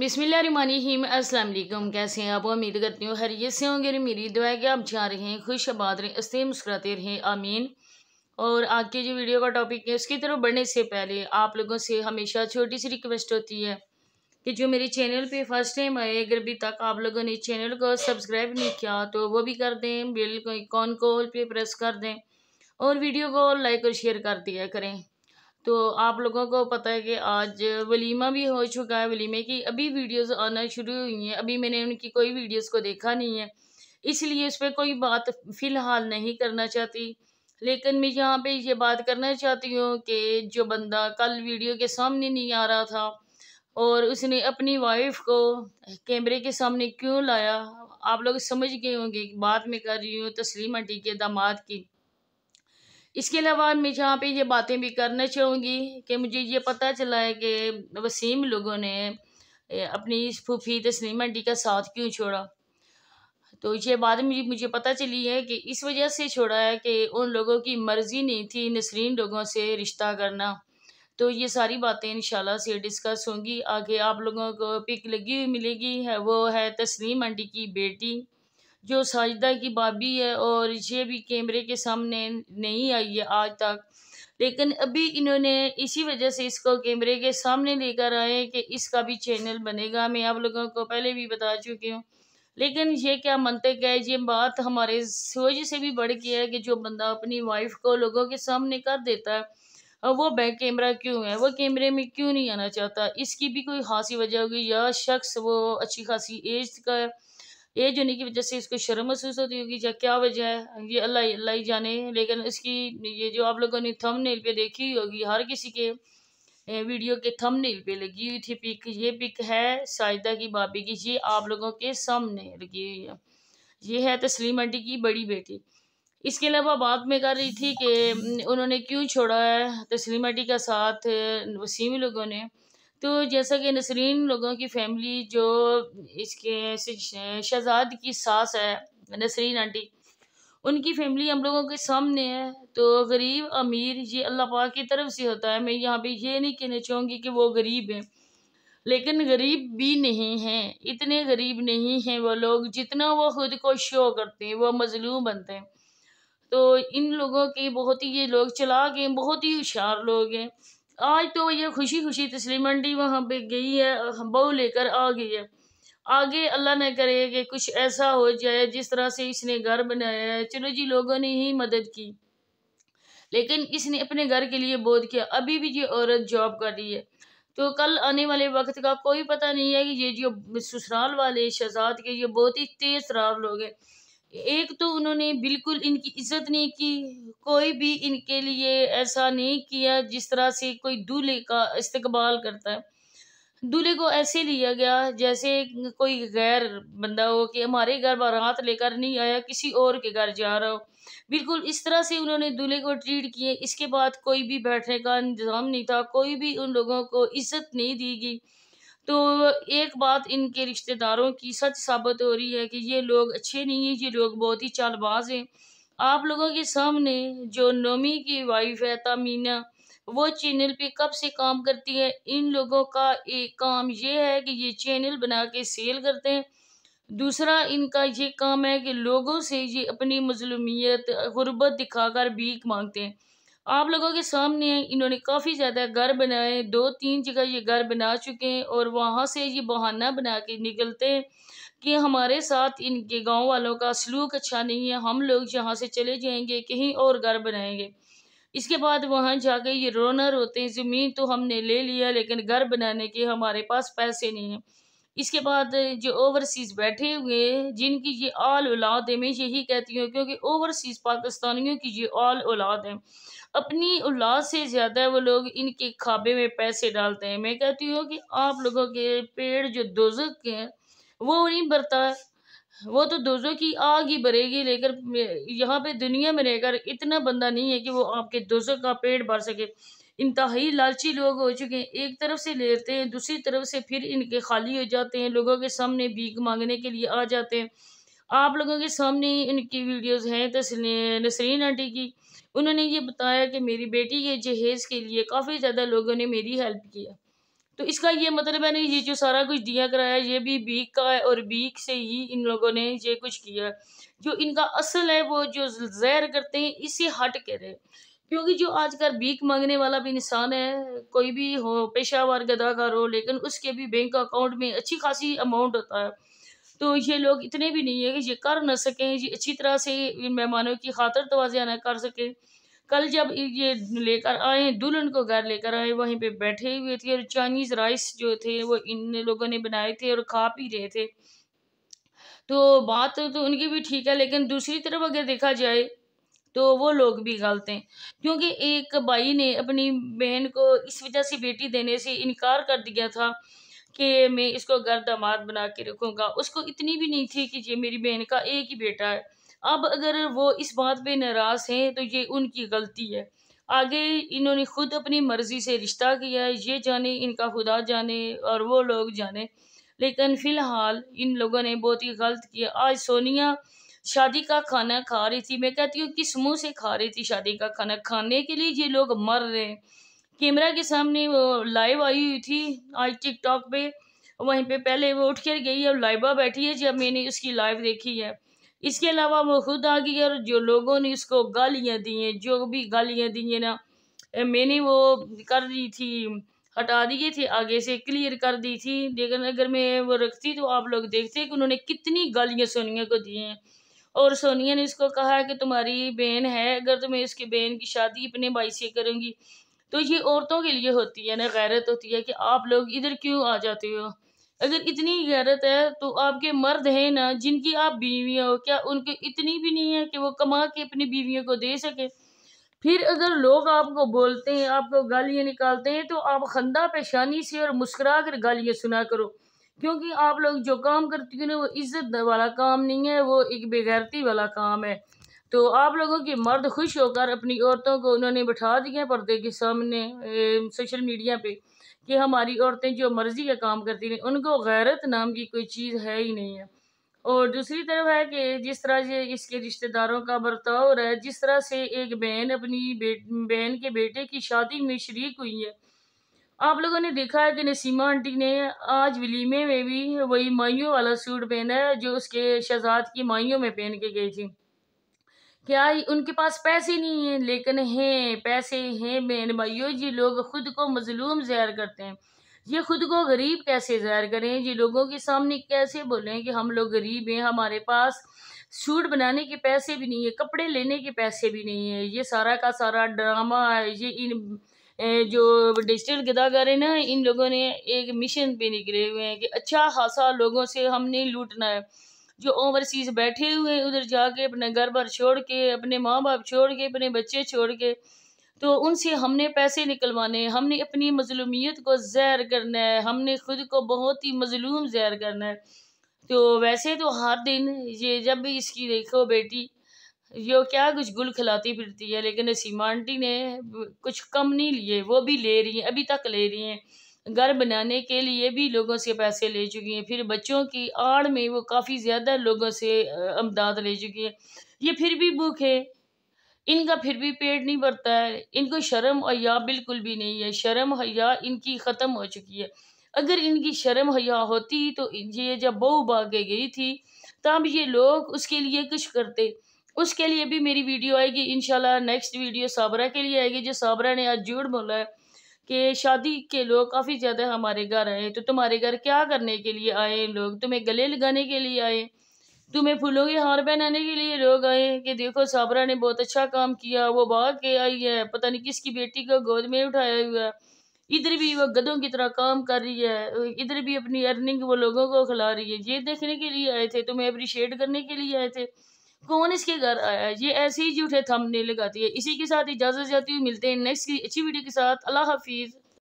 बिसमीम अल्लाम कैसे हैं आप उम्मीद करती हूँ ये से होंगे मेरी दुआ है कि आप जा रहे हैं खुश आबाद रहें हंसते मुस्कुराते रहें आमीन और आज की जो वीडियो का टॉपिक है उसकी तरफ बढ़ने से पहले आप लोगों से हमेशा छोटी सी रिक्वेस्ट होती है कि जो मेरे चैनल पे फर्स्ट टाइम आए अगर अभी तक आप लोगों ने चैनल को सब्सक्राइब नहीं किया तो वो भी कर दें बिल को कॉल पर प्रेस कर दें और वीडियो को लाइक और शेयर कर दिया करें तो आप लोगों को पता है कि आज वलीमा भी हो चुका है वलीमे की अभी वीडियोस आना शुरू हुई हैं अभी मैंने उनकी कोई वीडियोस को देखा नहीं है इसलिए उस पर कोई बात फ़िलहाल नहीं करना चाहती लेकिन मैं यहाँ पे ये बात करना चाहती हूँ कि जो बंदा कल वीडियो के सामने नहीं आ रहा था और उसने अपनी वाइफ को कैमरे के सामने क्यों लाया आप लोग समझ गए होंगे बात मैं कर रही हूँ तस्लीम अटी के दामाद की इसके अलावा मैं जहाँ पे ये बातें भी करना चाहूँगी कि मुझे ये पता चला है कि वसीम लोगों ने अपनी इस फूफी तस्लीम आंटी का साथ क्यों छोड़ा तो ये बात मुझे मुझे पता चली है कि इस वजह से छोड़ा है कि उन लोगों की मर्ज़ी नहीं थी नसरीन लोगों से रिश्ता करना तो ये सारी बातें इन से डिस्कस होंगी आगे आप लोगों को पिक लगी हुई मिलेगी है वो है तस्लीम आंटी की बेटी जो साजदा की भाभी है और ये भी कैमरे के सामने नहीं आई है आज तक लेकिन अभी इन्होंने इसी वजह से इसको कैमरे के सामने लेकर आए हैं कि इसका भी चैनल बनेगा मैं आप लोगों को पहले भी बता चुकी हूँ लेकिन ये क्या मंतक है ये बात हमारे सोच से भी बढ़ गया है कि जो बंदा अपनी वाइफ को लोगों के सामने कर देता है वो बैक कैमरा क्यों है वो कैमरे में क्यों नहीं आना चाहता इसकी भी कोई खासी वजह होगी या शख्स वो अच्छी खासी एज का है एज होने की वजह से इसको शर्म महसूस होती होगी या क्या वजह है ये अल्लाह अल्लाह ही जाने लेकिन इसकी ये जो आप लोगों ने थंबनेल पे देखी होगी हर किसी के वीडियो के थंबनेल पे लगी हुई थी पिक ये पिक है साजिदा की भाभी की ये आप लोगों के सामने लगी हुई है ये है तस्लीम आंटी की बड़ी बेटी इसके अलावा बात मैं कर रही थी कि उन्होंने क्यों छोड़ा है तस्लीम आंटी का साथ वसीम लोगों ने तो जैसा कि नसरीन लोगों की फैमिली जो इसके शहजाद की सास है नसरीन आंटी उनकी फैमिली हम लोगों के सामने है तो गरीब अमीर ये अल्लाह पाक की तरफ से होता है मैं यहाँ पे ये नहीं कहना चाहूँगी कि वो गरीब हैं लेकिन गरीब भी नहीं हैं इतने गरीब नहीं हैं वो लोग जितना वो खुद को शो करते हैं वो मजलूम बनते हैं तो इन लोगों के बहुत ही ये लोग चला गए बहुत ही होशियार लोग हैं आज तो ये खुशी खुशी तस्ली मंडी वहाँ पे गई है बहू लेकर आ गई है आगे अल्लाह ने करे कि कुछ ऐसा हो जाए जिस तरह से इसने घर बनाया है चलो जी लोगों ने ही मदद की लेकिन इसने अपने घर के लिए बोध किया अभी भी ये औरत जॉब कर रही है तो कल आने वाले वक्त का कोई पता नहीं है कि ये जो ससुराल वाले शहजाद के ये बहुत ही तेज़ तरार लोग हैं एक तो उन्होंने बिल्कुल इनकी इज्जत नहीं की कोई भी इनके लिए ऐसा नहीं किया जिस तरह से कोई दूल्हे का इस्तकबाल करता है दूल्हे को ऐसे लिया गया जैसे कोई गैर बंदा हो कि हमारे घर बारात लेकर नहीं आया किसी और के घर जा रहा हो बिल्कुल इस तरह से उन्होंने दूल्हे को ट्रीट किए इसके बाद कोई भी बैठने का इंतज़ाम नहीं था कोई भी उन लोगों को इज्जत नहीं दी गई तो एक बात इनके रिश्तेदारों की सच साबित हो रही है कि ये लोग अच्छे नहीं हैं ये लोग बहुत ही चालबाज हैं आप लोगों के सामने जो नोमी की वाइफ है तमीना वो चैनल पे कब से काम करती है इन लोगों का एक काम ये है कि ये चैनल बना के सेल करते हैं दूसरा इनका ये काम है कि लोगों से ये अपनी मजलूमियत गुर्बत दिखाकर भीख मांगते हैं आप लोगों के सामने इन्होंने काफ़ी ज़्यादा घर बनाए दो तीन जगह ये घर बना चुके हैं और वहाँ से ये बहाना बना के निकलते हैं कि हमारे साथ इनके गांव वालों का सलूक अच्छा नहीं है हम लोग यहाँ से चले जाएंगे कहीं और घर बनाएंगे इसके बाद वहाँ जाके ये रोनर होते हैं ज़मीन तो हमने ले लिया लेकिन घर बनाने के हमारे पास पैसे नहीं हैं इसके बाद जो ओवरसीज़ बैठे हुए जिनकी ये आल औलाद है मैं यही कहती हूँ क्योंकि ओवरसीज़ पाकिस्तानियों की ये आल औलाद है अपनी औलाद से ज़्यादा वो लोग इनके खाबे में पैसे डालते हैं मैं कहती हूँ कि आप लोगों के पेड़ जो दोजक के हैं वो नहीं बरता वो तो दोजों की आग ही भरेगी लेकर यहाँ पे दुनिया में रहकर इतना बंदा नहीं है कि वो आपके दोजों का पेड़ भर सके इंतहाई लालची लोग हो चुके हैं एक तरफ से लेते हैं दूसरी तरफ से फिर इनके खाली हो जाते हैं लोगों के सामने भीख मांगने के लिए आ जाते हैं आप लोगों के सामने इनकी वीडियोस हैं नसरीन आंटी की उन्होंने ये बताया कि मेरी बेटी के जहेज़ के लिए काफ़ी ज़्यादा लोगों ने मेरी हेल्प किया तो इसका ये मतलब है ना ये जो सारा कुछ दिया कराया ये भी बीक का है और बीक से ही इन लोगों ने ये कुछ किया जो इनका असल है वो जो जहर करते हैं इसे हट कर रहे क्योंकि जो आजकल भीख मांगने वाला भी इंसान है कोई भी हो पेशावर गदाकार हो लेकिन उसके भी बैंक अकाउंट में अच्छी खासी अमाउंट होता है तो ये लोग इतने भी नहीं है कि ये कर ना सकें ये अच्छी तरह से इन मेहमानों की खातर तोज़ा ना कर सकें कल जब ये लेकर आए दुल्हन को घर लेकर आए वहीं पे बैठे हुए थे और चाइनीज़ राइस जो थे वो इन लोगों ने बनाए थे और खा पी रहे थे तो बात तो उनकी भी ठीक है लेकिन दूसरी तरफ अगर देखा जाए तो वो लोग भी गलत हैं क्योंकि एक भाई ने अपनी बहन को इस वजह से बेटी देने से इनकार कर दिया था कि मैं इसको घर दामाद बना के रखूँगा उसको इतनी भी नहीं थी कि ये मेरी बहन का एक ही बेटा है अब अगर वो इस बात पे नाराज़ हैं तो ये उनकी गलती है आगे इन्होंने खुद अपनी मर्ज़ी से रिश्ता किया है ये जाने इनका खुदा जाने और वो लोग जाने लेकिन फ़िलहाल इन लोगों ने बहुत ही गलत किया आज सोनिया शादी का खाना खा रही थी मैं कहती हूँ किस मुँह से खा रही थी शादी का खाना खाने के लिए ये लोग मर रहे हैं कैमरा के सामने वो लाइव आई हुई थी आज टिकटॉक पे वहीं पे पहले वो उठ कर गई और लाइबा बैठी है जब मैंने उसकी लाइव देखी है इसके अलावा वो खुद आ गई और जो लोगों ने उसको गालियाँ दी हैं जो भी गालियाँ दी हैं ना मैंने वो कर दी थी हटा दिए थे आगे से क्लियर कर दी थी लेकिन अगर मैं वो रखती तो आप लोग देखते कि उन्होंने कितनी गालियाँ सोनिया को दी हैं और सोनिया ने इसको कहा कि तुम्हारी बहन है अगर तुम्हें इसके बहन की शादी अपने भाई से करूँगी तो ये औरतों के लिए होती है ना गैरत होती है कि आप लोग इधर क्यों आ जाते हो अगर इतनी गैरत है तो आपके मर्द हैं ना जिनकी आप बीवियाँ हो क्या उनके इतनी भी नहीं है कि वो कमा के अपनी बीवियों को दे सके फिर अगर लोग आपको बोलते हैं आपको गालियाँ निकालते हैं तो आप खंदा पेशानी से और मुस्करा कर गालियाँ सुना करो क्योंकि आप लोग जो काम करती हो ना वो इज्जत वाला काम नहीं है वो एक बेगैरती वाला काम है तो आप लोगों के मर्द खुश होकर अपनी औरतों को उन्होंने बैठा दिया पर्दे के सामने ए, सोशल मीडिया पे कि हमारी औरतें जो मर्जी का काम करती हैं उनको गैरत नाम की कोई चीज़ है ही नहीं है और दूसरी तरफ है कि जिस तरह से इसके रिश्तेदारों का बर्ताव रहा है जिस तरह से एक बहन अपनी बहन के बेटे की शादी में शरीक हुई है आप लोगों ने देखा है कि नसीमा आंटी ने आज वलीमे में भी वही माइयों वाला सूट पहना है जो उसके शहजाद की माइयों में पहन के गई थी क्या उनके पास पैसे नहीं हैं लेकिन हैं पैसे हैं बहन भाइयों जी लोग ख़ुद को मजलूम जहर करते हैं ये ख़ुद को गरीब कैसे जहर करें ये लोगों के सामने कैसे बोलें कि हम लोग गरीब हैं हमारे पास सूट बनाने के पैसे भी नहीं है कपड़े लेने के पैसे भी नहीं है ये सारा का सारा ड्रामा है ये इन जो डिजिटल गदागर है ना इन लोगों ने एक मिशन पे निकले हुए हैं कि अच्छा खासा लोगों से हमने लूटना है जो ओवरसीज बैठे हुए हैं उधर जाके अपने घर बार छोड़ के अपने माँ बाप छोड़ के अपने बच्चे छोड़ के तो उनसे हमने पैसे निकलवाने हमने अपनी मजलूमियत को जहर करना है हमने खुद को बहुत ही मजलूम जहर करना है तो वैसे तो हर दिन ये जब भी इसकी देखो बेटी जो क्या कुछ गुल खिलाती फिरती है लेकिन नसीमा आंटी ने कुछ कम नहीं लिए वो भी ले रही हैं अभी तक ले रही हैं घर बनाने के लिए भी लोगों से पैसे ले चुकी हैं फिर बच्चों की आड़ में वो काफ़ी ज़्यादा लोगों से अमदाद ले चुकी हैं ये फिर भी है इनका फिर भी पेट नहीं भरता है इनको शर्म हया बिल्कुल भी नहीं है शर्म हया इनकी ख़त्म हो चुकी है अगर इनकी शर्म हया होती तो ये जब बहू भागे गई थी तब ये लोग उसके लिए कुछ करते उसके लिए भी मेरी वीडियो आएगी इनशाला नेक्स्ट वीडियो साबरा के लिए आएगी जो साबरा ने आज जुड़ बोला है कि शादी के लोग काफ़ी ज़्यादा हमारे घर आए तो तुम्हारे घर क्या करने के लिए आए लोग तुम्हें गले लगाने के लिए आए तुम्हें फूलों के हार पहनाने के लिए लोग आए कि देखो साबरा ने बहुत अच्छा काम किया वो भाग के आई है पता नहीं किसकी बेटी को गोद में उठाया हुआ है इधर भी वो गधों की तरह काम कर रही है इधर भी अपनी अर्निंग वो लोगों को खिला रही है ये देखने के लिए आए थे तुम्हें अप्रिशिएट करने के लिए आए थे कौन इसके घर आया ये ऐसे ही झूठे थंबनेल लगाती है इसी के साथ इजाज़त जाती हुई मिलते हैं नेक्स्ट की अच्छी वीडियो के साथ अल्लाह हाफिज़